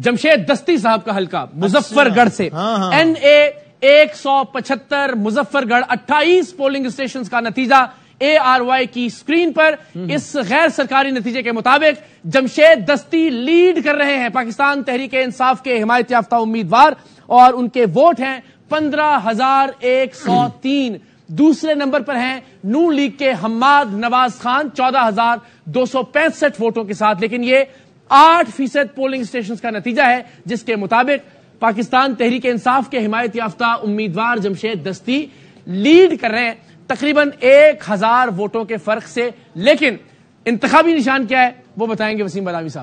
जमशेद दस्ती साहब का हल्का मुजफ्फरगढ़ अच्छा। से एन हाँ, ए हाँ, हाँ। एक सौ पचहत्तर मुजफ्फरगढ़ अट्ठाईस पोलिंग स्टेशन का नतीजा ए आर वाई की स्क्रीन पर हम्म। इस गैर सरकारी नतीजे के मुताबिक जमशेद दस्ती लीड कर रहे हैं पाकिस्तान तहरीक इंसाफ के हिमायत याफ्ता उम्मीदवार और उनके वोट हैं पंद्रह हजार एक सौ तीन दूसरे नंबर पर हैं नू लीग के हम्माद नवाज खान चौदह हजार दो सौ पैंसठ वोटों के साथ लेकिन ये आठ फीसद पोलिंग स्टेशन का नतीजा है जिसके मुताबिक पाकिस्तान तहरीक इंसाफ के हिमायत याफ्ता उम्मीदवार जमशेद दस्ती लीड कर रहे हैं तकरीबन एक हजार वोटों के फर्क से लेकिन इंतबी निशान क्या है वो बताएंगे वसीम बदामी साहब